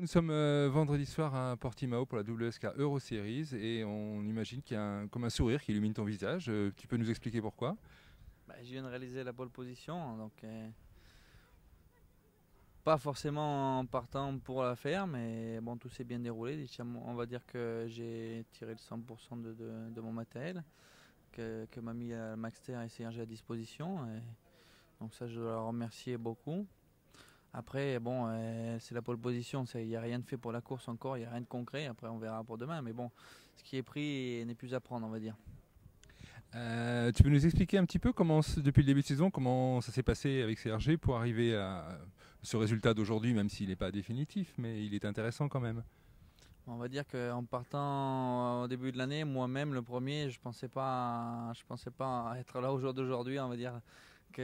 Nous sommes euh, vendredi soir à Portimao pour la WSK e Euro Series et on imagine qu'il y a comme un sourire qui illumine ton visage. Euh, tu peux nous expliquer pourquoi bah, Je viens de réaliser la bonne position, hein, donc euh, pas forcément en partant pour la faire, mais bon, tout s'est bien déroulé. On va dire que j'ai tiré le 100% de, mon matériel que, m'a mis Maxter et Serge à disposition. donc ça, je dois la remercier beaucoup. Après, bon, euh, c'est la pole position. Il n'y a rien de fait pour la course encore, il n'y a rien de concret. Après, on verra pour demain. Mais bon, ce qui est pris n'est plus à prendre, on va dire. Euh, tu peux nous expliquer un petit peu depuis le début de saison, comment ça s'est passé avec CRG pour arriver à ce résultat d'aujourd'hui, même s'il n'est pas définitif, mais il est intéressant quand même. On va dire qu'en partant euh, au début de l'année, moi-même le premier, je pensais pas, je pensais pas être là au jour d'aujourd'hui, on va dire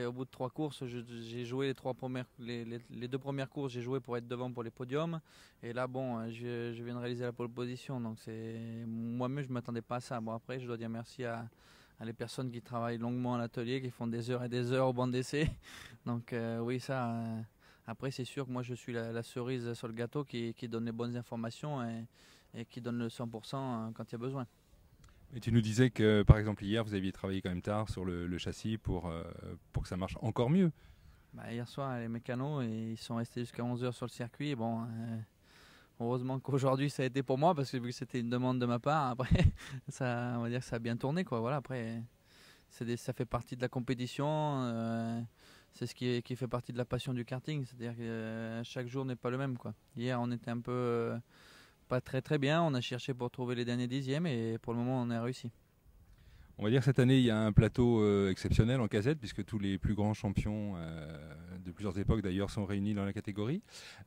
au bout de trois courses, j'ai joué les, trois premières, les, deux premières courses, j'ai joué pour être devant pour les podiums. Et là, bon, hein, je, viens de réaliser la pole position. Donc, moi-même, je ne m'attendais pas à ça. Bon, après, je dois dire merci à, les personnes qui travaillent longuement à l'atelier, qui font des heures et des heures au banc d'essai. Donc, euh, oui, ça. Euh, après, c'est sûr que moi, je suis la, cerise sur le gâteau qui, donne les bonnes informations et, et qui donne le 100% hein, quand il y a besoin. Et tu nous disais que, par exemple, hier, vous aviez travaillé quand même tard sur le, châssis pour, euh, pour que ça marche encore mieux. Bah, hier soir, les mécanos, ils sont restés jusqu'à 11h sur le circuit. Bon, euh, heureusement qu'aujourd'hui, ça a été pour moi, parce que vu que c'était une demande de ma part, après, ça, on va dire que ça a bien tourné. Quoi. Voilà, après, ça fait partie de la compétition. Euh, c'est ce qui, qui, fait partie de la passion du karting. C'est-à-dire que chaque jour n'est pas le même. Quoi. Hier, on était un peu pas très très bien. On a cherché pour trouver les derniers dixièmes et pour le moment on a réussi. On va dire cette année, il y a un plateau euh, exceptionnel en KZ puisque tous les plus grands champions euh, de plusieurs époques d'ailleurs sont réunis dans la catégorie.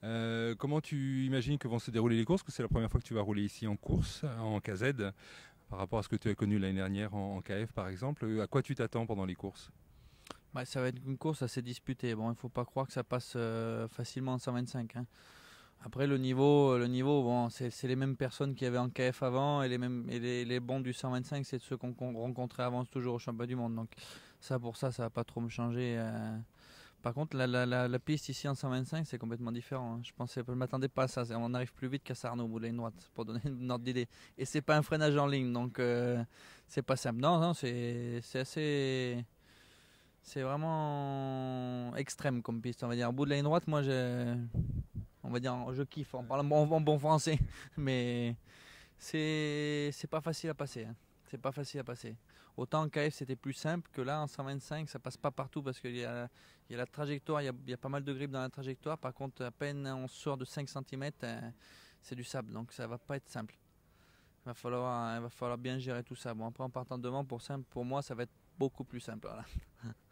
Euh, comment tu imagines que vont se dérouler les courses que c'est la première fois que tu vas rouler ici en course, en KZ par rapport à ce que tu as connu l'année dernière en, KF par exemple. À quoi tu t'attends pendant les courses bah, Ça va être une course assez disputée. Bon, il ne faut pas croire que ça passe facilement en 125. Hein. Après, le niveau, euh, le niveau bon, c'est les mêmes personnes qu'il y avait en KF avant et les, mêmes, et les, bons du 125, c'est ceux qu'on rencontrait avant toujours au championnat du monde. Donc, ça, pour ça, ça va pas trop me changer. Euh. Par contre, la, piste ici en 125, c'est complètement différent. Hein. Je pensais, je m'attendais pas à ça. On arrive plus vite qu'à Sarno au bout de la ligne droite, pour donner une ordre d'idée. Et c'est pas un freinage en ligne, donc ce euh, c'est pas simple. Non, non, c'est assez c'est vraiment extrême comme piste, on va dire. Au bout de la ligne droite, moi, j'ai on va dire, je kiffe, en parle bon, bon, français. Mais c'est pas facile à passer. Hein. C'est pas facile à passer. Autant en KF c'était plus simple que là en 125 ça passe pas partout parce qu'il y, a la trajectoire, il y a, pas mal de grippe dans la trajectoire. Par contre à peine on sort de 5 cm, euh, c'est du sable donc ça va pas être simple. Il va falloir, va falloir bien gérer tout ça. Bon après en partant devant pour simple, pour moi ça va être beaucoup plus simple. Voilà.